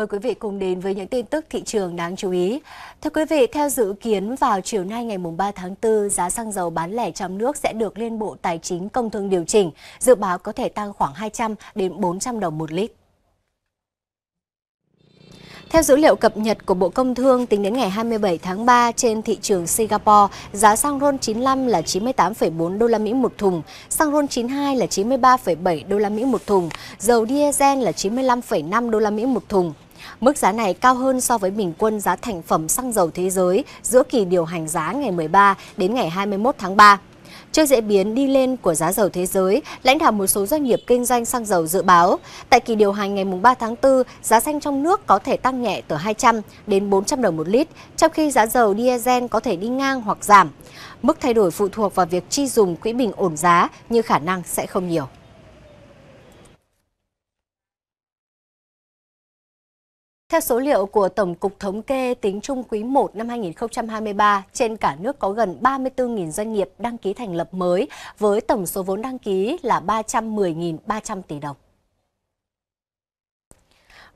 Mời quý vị cùng đến với những tin tức thị trường đáng chú ý. Thưa quý vị, theo dự kiến vào chiều nay ngày 3 tháng 4, giá xăng dầu bán lẻ trong nước sẽ được Liên Bộ Tài chính Công Thương điều chỉnh, dự báo có thể tăng khoảng 200 đến 400 đồng một lít. Theo dữ liệu cập nhật của Bộ Công Thương, tính đến ngày 27 tháng 3 trên thị trường Singapore, giá xăng RON 95 là 98,4 đô la Mỹ một thùng, xăng RON 92 là 93,7 đô la Mỹ một thùng, dầu diesel là 95,5 đô la Mỹ một thùng. Mức giá này cao hơn so với bình quân giá thành phẩm xăng dầu thế giới giữa kỳ điều hành giá ngày 13 đến ngày 21 tháng 3. Trước diễn biến đi lên của giá dầu thế giới, lãnh đạo một số doanh nghiệp kinh doanh xăng dầu dự báo, tại kỳ điều hành ngày 3 tháng 4, giá xăng trong nước có thể tăng nhẹ từ 200 đến 400 đồng một lít, trong khi giá dầu diesel có thể đi ngang hoặc giảm. Mức thay đổi phụ thuộc vào việc chi dùng quỹ bình ổn giá nhưng khả năng sẽ không nhiều. Theo số liệu của Tổng cục Thống kê, tính chung quý 1 năm 2023, trên cả nước có gần 34.000 doanh nghiệp đăng ký thành lập mới với tổng số vốn đăng ký là 310.300 tỷ đồng.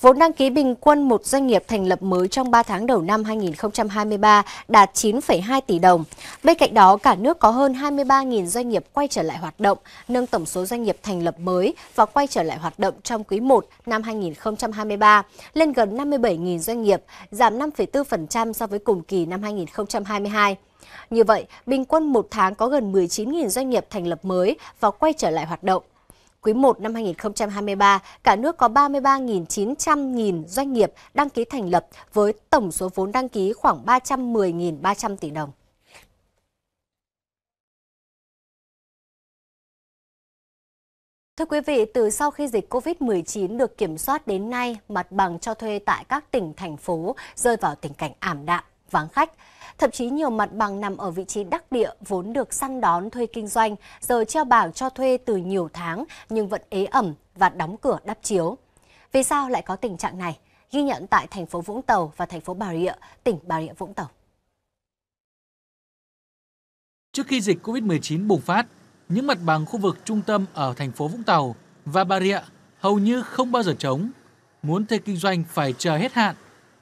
Vốn đăng ký bình quân một doanh nghiệp thành lập mới trong 3 tháng đầu năm 2023 đạt 9,2 tỷ đồng. Bên cạnh đó, cả nước có hơn 23.000 doanh nghiệp quay trở lại hoạt động, nâng tổng số doanh nghiệp thành lập mới và quay trở lại hoạt động trong quý 1 năm 2023 lên gần 57.000 doanh nghiệp, giảm 5,4% so với cùng kỳ năm 2022. Như vậy, bình quân một tháng có gần 19.000 doanh nghiệp thành lập mới và quay trở lại hoạt động, Quý 1 năm 2023, cả nước có 33.900.000 doanh nghiệp đăng ký thành lập với tổng số vốn đăng ký khoảng 310.300 tỷ đồng. Thưa quý vị, từ sau khi dịch COVID-19 được kiểm soát đến nay, mặt bằng cho thuê tại các tỉnh, thành phố rơi vào tình cảnh ảm đạm, vắng khách. Thậm chí nhiều mặt bằng nằm ở vị trí đắc địa vốn được săn đón thuê kinh doanh, giờ treo bảng cho thuê từ nhiều tháng nhưng vẫn ế ẩm và đóng cửa đắp chiếu. Vì sao lại có tình trạng này? Ghi nhận tại thành phố Vũng Tàu và thành phố Bà Rịa, tỉnh Bà Rịa Vũng Tàu. Trước khi dịch Covid-19 bùng phát, những mặt bằng khu vực trung tâm ở thành phố Vũng Tàu và Bà Rịa hầu như không bao giờ trống. Muốn thuê kinh doanh phải chờ hết hạn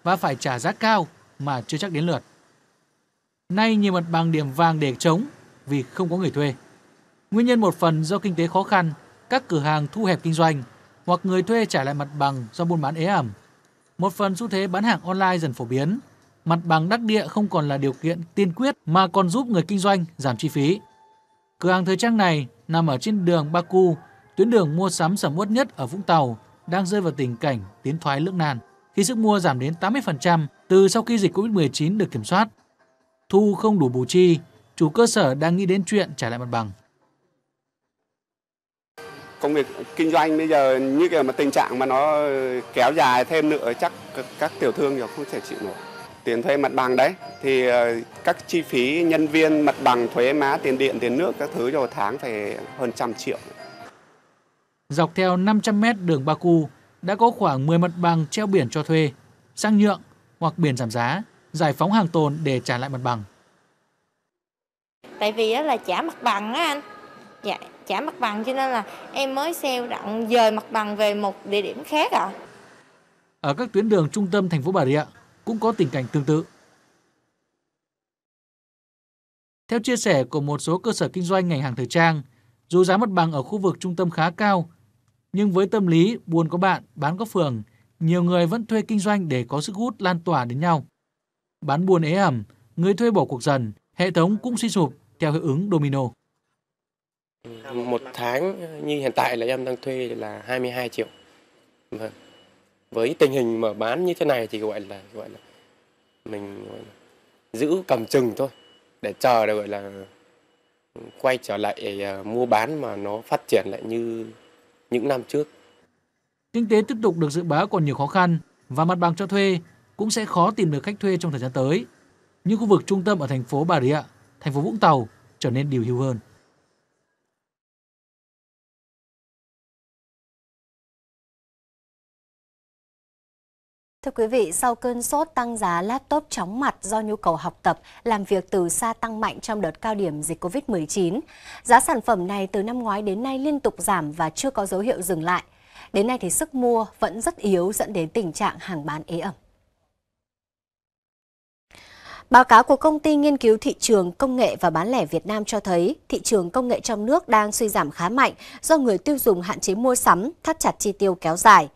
và phải trả giá cao mà chưa chắc đến lượt nay nhiều mặt bằng điểm vàng để trống vì không có người thuê. Nguyên nhân một phần do kinh tế khó khăn, các cửa hàng thu hẹp kinh doanh hoặc người thuê trả lại mặt bằng do buôn bán ế ẩm. Một phần xu thế bán hàng online dần phổ biến, mặt bằng đắc địa không còn là điều kiện tiên quyết mà còn giúp người kinh doanh giảm chi phí. Cửa hàng thời trang này nằm ở trên đường Baku, tuyến đường mua sắm sầm uất nhất ở Vũng Tàu, đang rơi vào tình cảnh tiến thoái lưỡng nan khi sức mua giảm đến 80% từ sau khi dịch Covid-19 được kiểm soát thu không đủ bù chi, chủ cơ sở đang nghĩ đến chuyện trả lại mặt bằng. Công việc kinh doanh bây giờ như kiểu mà tình trạng mà nó kéo dài thêm nữa chắc các tiểu thương đều không thể chịu nổi. Tiền thuê mặt bằng đấy thì ờ, các chi phí nhân viên mặt bằng thuế má tiền điện tiền nước các thứ rồi tháng phải hơn trăm triệu. Dọc theo 500 mét đường Baku đã có khoảng 10 mặt bằng treo biển cho thuê, sang nhượng hoặc biển giảm giá giải phóng hàng tồn để trả lại mặt bằng. Tại vì đó là trả mặt bằng á anh, dạ, trả mặt bằng cho nên là em mới xeo đặng dời mặt bằng về một địa điểm khác ạ. À. Ở các tuyến đường trung tâm thành phố Bà Rịa cũng có tình cảnh tương tự. Theo chia sẻ của một số cơ sở kinh doanh ngành hàng thời trang, dù giá mặt bằng ở khu vực trung tâm khá cao, nhưng với tâm lý buồn có bạn, bán có phường, nhiều người vẫn thuê kinh doanh để có sức hút lan tỏa đến nhau bán buôn ế ẩm, người thuê bỏ cuộc dần, hệ thống cũng suy sụp theo hiệu ứng domino. Một tháng như hiện tại là em đang thuê là 22 triệu. Vâng. Với tình hình mở bán như thế này thì gọi là gọi là mình gọi là giữ cầm chừng thôi để chờ để gọi là quay trở lại à, mua bán mà nó phát triển lại như những năm trước. Kinh tế tiếp tục được dự báo còn nhiều khó khăn và mặt bằng cho thuê cũng sẽ khó tìm được khách thuê trong thời gian tới. Những khu vực trung tâm ở thành phố Bà Rịa, thành phố Vũng Tàu trở nên điều hưu hơn. Thưa quý vị, sau cơn sốt tăng giá laptop chóng mặt do nhu cầu học tập, làm việc từ xa tăng mạnh trong đợt cao điểm dịch COVID-19, giá sản phẩm này từ năm ngoái đến nay liên tục giảm và chưa có dấu hiệu dừng lại. Đến nay thì sức mua vẫn rất yếu dẫn đến tình trạng hàng bán ế ẩm. Báo cáo của Công ty Nghiên cứu Thị trường Công nghệ và Bán lẻ Việt Nam cho thấy thị trường công nghệ trong nước đang suy giảm khá mạnh do người tiêu dùng hạn chế mua sắm, thắt chặt chi tiêu kéo dài.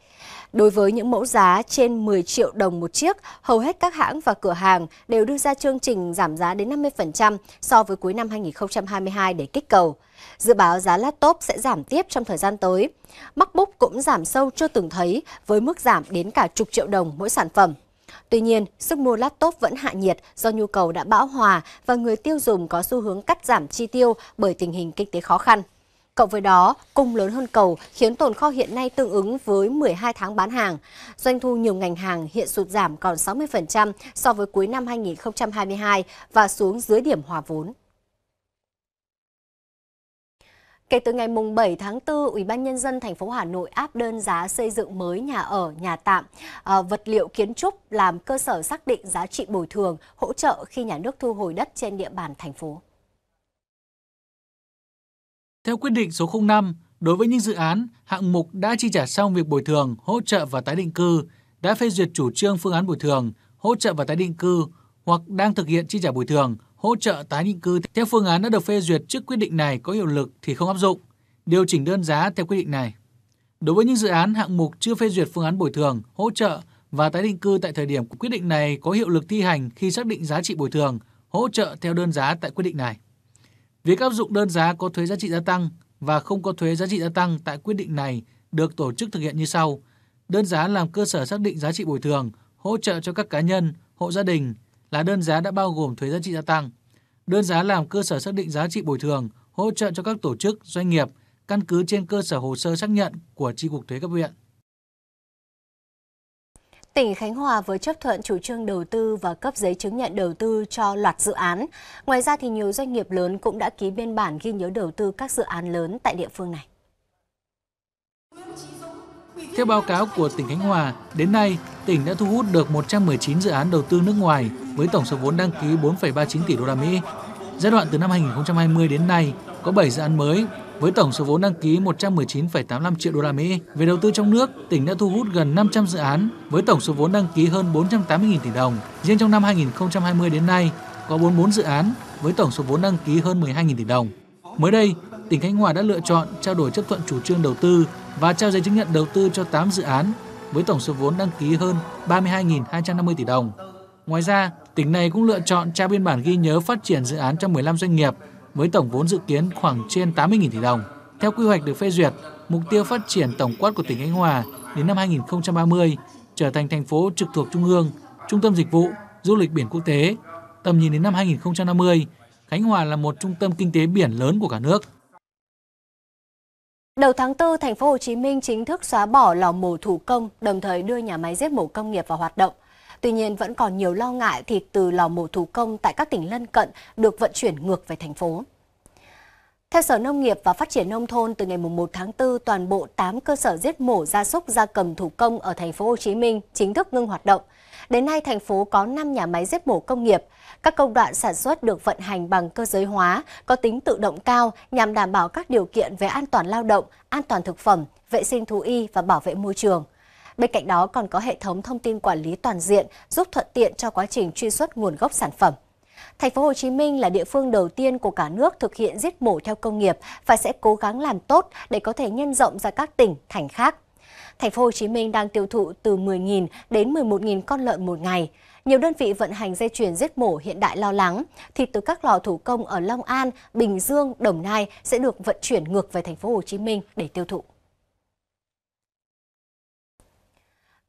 Đối với những mẫu giá trên 10 triệu đồng một chiếc, hầu hết các hãng và cửa hàng đều đưa ra chương trình giảm giá đến 50% so với cuối năm 2022 để kích cầu. Dự báo giá laptop sẽ giảm tiếp trong thời gian tới. MacBook cũng giảm sâu chưa từng thấy với mức giảm đến cả chục triệu đồng mỗi sản phẩm. Tuy nhiên, sức mua laptop vẫn hạ nhiệt do nhu cầu đã bão hòa và người tiêu dùng có xu hướng cắt giảm chi tiêu bởi tình hình kinh tế khó khăn. Cộng với đó, cung lớn hơn cầu khiến tồn kho hiện nay tương ứng với 12 tháng bán hàng. Doanh thu nhiều ngành hàng hiện sụt giảm còn 60% so với cuối năm 2022 và xuống dưới điểm hòa vốn. Kể từ ngày 7 tháng 4, Ủy ban nhân dân thành phố Hà Nội áp đơn giá xây dựng mới nhà ở, nhà tạm, ờ, vật liệu kiến trúc làm cơ sở xác định giá trị bồi thường, hỗ trợ khi nhà nước thu hồi đất trên địa bàn thành phố. Theo quyết định số 05, đối với những dự án, hạng mục đã chi trả xong việc bồi thường, hỗ trợ và tái định cư, đã phê duyệt chủ trương phương án bồi thường, hỗ trợ và tái định cư hoặc đang thực hiện chi trả bồi thường, hỗ trợ tái định cư theo phương án đã được phê duyệt trước quyết định này có hiệu lực thì không áp dụng, điều chỉnh đơn giá theo quyết định này. Đối với những dự án hạng mục chưa phê duyệt phương án bồi thường, hỗ trợ và tái định cư tại thời điểm của quyết định này có hiệu lực thi hành khi xác định giá trị bồi thường, hỗ trợ theo đơn giá tại quyết định này. Việc áp dụng đơn giá có thuế giá trị gia tăng và không có thuế giá trị gia tăng tại quyết định này được tổ chức thực hiện như sau. Đơn giá làm cơ sở xác định giá trị bồi thường, hỗ trợ cho các cá nhân, hộ gia đình, là đơn giá đã bao gồm thuế giá trị gia tăng. Đơn giá làm cơ sở xác định giá trị bồi thường, hỗ trợ cho các tổ chức, doanh nghiệp căn cứ trên cơ sở hồ sơ xác nhận của Chi cục thuế cấp huyện. Tỉnh Khánh Hòa vừa chấp thuận chủ trương đầu tư và cấp giấy chứng nhận đầu tư cho loạt dự án. Ngoài ra thì nhiều doanh nghiệp lớn cũng đã ký biên bản ghi nhớ đầu tư các dự án lớn tại địa phương này. Theo báo cáo của tỉnh Khánh Hòa, đến nay, tỉnh đã thu hút được 119 dự án đầu tư nước ngoài với tổng số vốn đăng ký 4,39 tỷ đô la Mỹ. Giai đoạn từ năm 2020 đến nay, có 7 dự án mới với tổng số vốn đăng ký 119,85 triệu đô la Mỹ. Về đầu tư trong nước, tỉnh đã thu hút gần 500 dự án với tổng số vốn đăng ký hơn 480.000 tỷ đồng. Riêng trong năm 2020 đến nay, có 44 dự án với tổng số vốn đăng ký hơn 12.000 tỷ đồng. Mới đây, tỉnh Khánh Hòa đã lựa chọn trao đổi chấp thuận chủ trương đầu tư và trao giấy chứng nhận đầu tư cho 8 dự án với tổng số vốn đăng ký hơn 32.250 tỷ đồng. Ngoài ra, tỉnh này cũng lựa chọn trao biên bản ghi nhớ phát triển dự án cho 15 doanh nghiệp với tổng vốn dự kiến khoảng trên 80.000 tỷ đồng. Theo quy hoạch được phê duyệt, mục tiêu phát triển tổng quát của tỉnh Khánh Hòa đến năm 2030 trở thành thành phố trực thuộc trung ương, trung tâm dịch vụ, du lịch biển quốc tế. Tầm nhìn đến năm 2050, Khánh Hòa là một trung tâm kinh tế biển lớn của cả nước. Đầu tháng 4, thành phố Hồ Chí Minh chính thức xóa bỏ lò mổ thủ công, đồng thời đưa nhà máy giết mổ công nghiệp vào hoạt động. Tuy nhiên vẫn còn nhiều lo ngại thịt từ lò mổ thủ công tại các tỉnh lân cận được vận chuyển ngược về thành phố. Theo Sở Nông nghiệp và Phát triển Nông thôn, từ ngày 1 tháng 4, toàn bộ 8 cơ sở giết mổ gia súc gia cầm thủ công ở thành phố Hồ Chí Minh chính thức ngưng hoạt động. Đến nay, thành phố có 5 nhà máy giết mổ công nghiệp. Các công đoạn sản xuất được vận hành bằng cơ giới hóa, có tính tự động cao nhằm đảm bảo các điều kiện về an toàn lao động, an toàn thực phẩm, vệ sinh thú y và bảo vệ môi trường. Bên cạnh đó còn có hệ thống thông tin quản lý toàn diện giúp thuận tiện cho quá trình truy xuất nguồn gốc sản phẩm. Thành phố Hồ Chí Minh là địa phương đầu tiên của cả nước thực hiện giết mổ theo công nghiệp và sẽ cố gắng làm tốt để có thể nhân rộng ra các tỉnh, thành khác. Thành phố Hồ Chí Minh đang tiêu thụ từ 10.000 đến 11.000 con lợn một ngày. Nhiều đơn vị vận hành dây chuyền giết mổ hiện đại lo lắng, thịt từ các lò thủ công ở Long An, Bình Dương, Đồng Nai sẽ được vận chuyển ngược về thành phố Hồ Chí Minh để tiêu thụ.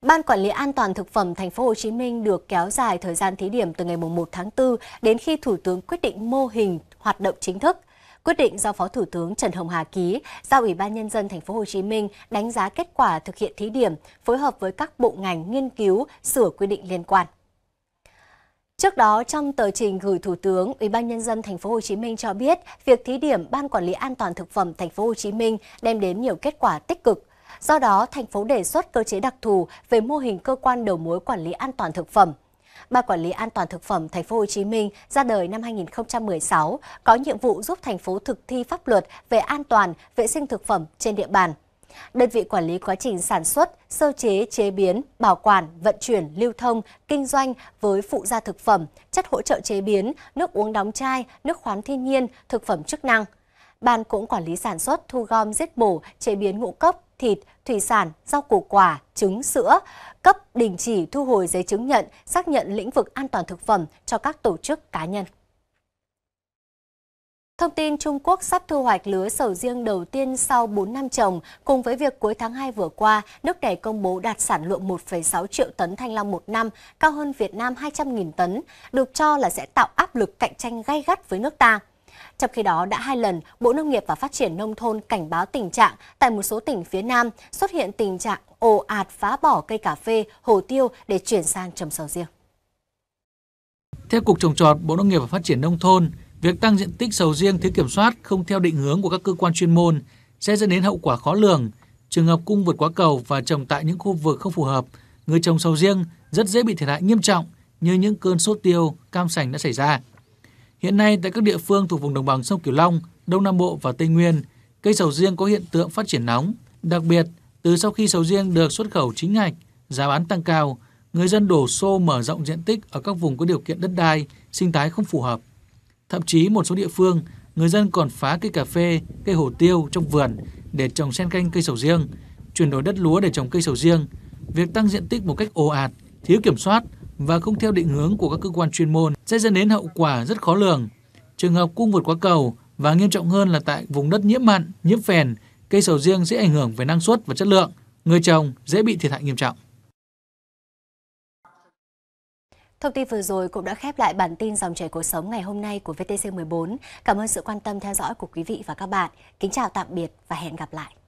Ban Quản lý An toàn Thực phẩm Thành phố Hồ Chí Minh được kéo dài thời gian thí điểm từ ngày 1 tháng 4 đến khi Thủ tướng quyết định mô hình hoạt động chính thức. Quyết định do Phó Thủ tướng Trần Hồng Hà ký, giao Ủy ban Nhân dân Thành phố Hồ Chí Minh đánh giá kết quả thực hiện thí điểm, phối hợp với các bộ ngành nghiên cứu, sửa quy định liên quan. Trước đó trong tờ trình gửi Thủ tướng, Ủy ban nhân dân thành phố Hồ Chí Minh cho biết, việc thí điểm Ban quản lý an toàn thực phẩm thành phố Hồ Chí Minh đem đến nhiều kết quả tích cực. Do đó, thành phố đề xuất cơ chế đặc thù về mô hình cơ quan đầu mối quản lý an toàn thực phẩm. Ban Quản lý An toàn thực phẩm Thành phố Hồ Chí Minh ra đời năm 2016 có nhiệm vụ giúp thành phố thực thi pháp luật về an toàn vệ sinh thực phẩm trên địa bàn. Đơn vị quản lý quá trình sản xuất, sơ chế, chế biến, bảo quản, vận chuyển, lưu thông, kinh doanh với phụ gia thực phẩm, chất hỗ trợ chế biến, nước uống đóng chai, nước khoáng thiên nhiên, thực phẩm chức năng. Ban cũng quản lý sản xuất, thu gom, giết mổ, chế biến ngũ cốc, thịt, thủy sản, rau củ quả, trứng, sữa, cấp đình chỉ thu hồi giấy chứng nhận, xác nhận lĩnh vực an toàn thực phẩm cho các tổ chức cá nhân. Thông tin Trung Quốc sắp thu hoạch lứa sầu riêng đầu tiên sau 4 năm trồng, cùng với việc cuối tháng 2 vừa qua, nước này công bố đạt sản lượng 1,6 triệu tấn thanh long một năm, cao hơn Việt Nam 200.000 tấn, được cho là sẽ tạo áp lực cạnh tranh gay gắt với nước ta. Trong khi đó, đã hai lần, Bộ Nông nghiệp và Phát triển Nông thôn cảnh báo tình trạng tại một số tỉnh phía Nam xuất hiện tình trạng ồ ạt phá bỏ cây cà phê, hồ tiêu để chuyển sang trồng sầu riêng. Theo Cục Trồng Trọt, Bộ Nông nghiệp và Phát triển Nông thôn, việc tăng diện tích sầu riêng thiếu kiểm soát không theo định hướng của các cơ quan chuyên môn sẽ dẫn đến hậu quả khó lường. Trường hợp cung vượt quá cầu và trồng tại những khu vực không phù hợp, người trồng sầu riêng rất dễ bị thiệt hại nghiêm trọng như những cơn sốt tiêu, cam sành đã xảy ra. Hiện nay tại các địa phương thuộc vùng đồng bằng sông Cửu Long, Đông Nam Bộ và Tây Nguyên, cây sầu riêng có hiện tượng phát triển nóng. Đặc biệt, từ sau khi sầu riêng được xuất khẩu chính ngạch, giá bán tăng cao, người dân đổ xô mở rộng diện tích ở các vùng có điều kiện đất đai, sinh thái không phù hợp. Thậm chí một số địa phương, người dân còn phá cây cà phê, cây hồ tiêu trong vườn để trồng xen canh cây sầu riêng, chuyển đổi đất lúa để trồng cây sầu riêng. Việc tăng diện tích một cách ồ ạt, thiếu kiểm soát và không theo định hướng của các cơ quan chuyên môn sẽ dẫn đến hậu quả rất khó lường. Trường hợp cung vượt quá cầu và nghiêm trọng hơn là tại vùng đất nhiễm mặn, nhiễm phèn, cây sầu riêng sẽ ảnh hưởng về năng suất và chất lượng, người trồng dễ bị thiệt hại nghiêm trọng. Thông tin vừa rồi cũng đã khép lại bản tin dòng chảy cuộc sống ngày hôm nay của VTC14. Cảm ơn sự quan tâm theo dõi của quý vị và các bạn. Kính chào tạm biệt và hẹn gặp lại.